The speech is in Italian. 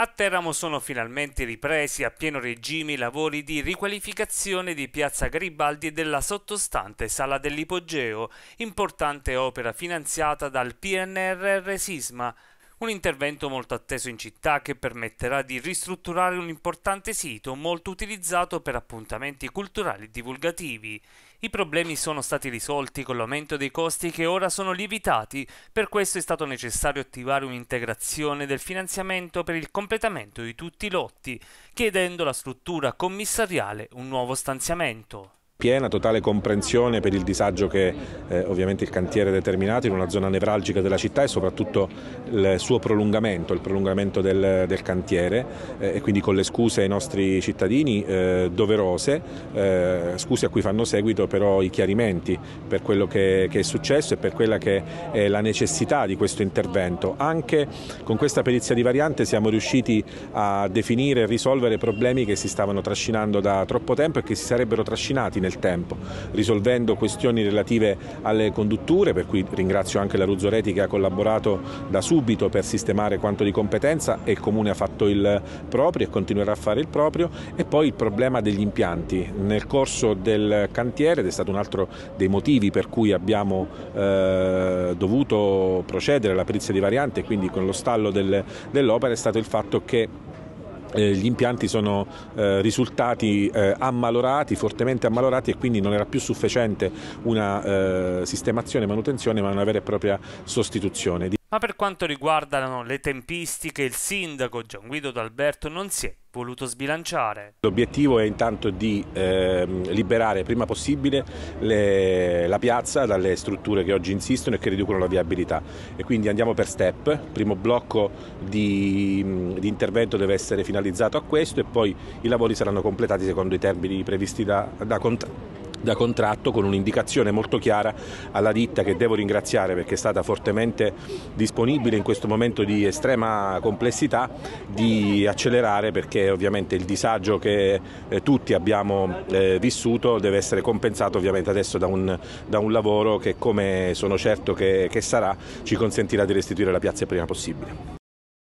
A Teramo sono finalmente ripresi a pieno regime i lavori di riqualificazione di Piazza Garibaldi e della sottostante Sala dell'Ipogeo, importante opera finanziata dal PNRR Sisma. Un intervento molto atteso in città che permetterà di ristrutturare un importante sito molto utilizzato per appuntamenti culturali e divulgativi. I problemi sono stati risolti con l'aumento dei costi che ora sono lievitati, per questo è stato necessario attivare un'integrazione del finanziamento per il completamento di tutti i lotti, chiedendo alla struttura commissariale un nuovo stanziamento piena, totale comprensione per il disagio che eh, ovviamente il cantiere ha determinato in una zona nevralgica della città e soprattutto il suo prolungamento, il prolungamento del, del cantiere eh, e quindi con le scuse ai nostri cittadini eh, doverose, eh, scuse a cui fanno seguito però i chiarimenti per quello che, che, è successo e per quella che è la necessità di questo intervento. Anche con questa perizia di variante siamo riusciti a definire e risolvere problemi che si stavano trascinando da troppo tempo e che si sarebbero trascinati nel nel tempo, risolvendo questioni relative alle condutture, per cui ringrazio anche la Ruzzoreti che ha collaborato da subito per sistemare quanto di competenza e il Comune ha fatto il proprio e continuerà a fare il proprio, e poi il problema degli impianti. Nel corso del cantiere, ed è stato un altro dei motivi per cui abbiamo eh, dovuto procedere alla perizia di variante, quindi con lo stallo del, dell'opera, è stato il fatto che eh, gli impianti sono eh, risultati eh, ammalorati, fortemente ammalorati e quindi non era più sufficiente una eh, sistemazione e manutenzione ma una vera e propria sostituzione. Ma per quanto riguardano le tempistiche, il sindaco Gian Guido D'Alberto non si è voluto sbilanciare. L'obiettivo è intanto di eh, liberare prima possibile le, la piazza dalle strutture che oggi insistono e che riducono la viabilità e quindi andiamo per step, il primo blocco di, di, intervento deve essere finalizzato a questo e poi i lavori saranno completati secondo i termini previsti da, da, da contratto con un'indicazione molto chiara alla ditta che devo ringraziare perché è stata fortemente disponibile in questo momento di estrema complessità di accelerare perché ovviamente il disagio che eh, tutti abbiamo eh, vissuto deve essere compensato ovviamente adesso da un, da un lavoro che come sono certo che, che sarà ci consentirà di restituire la piazza il prima possibile.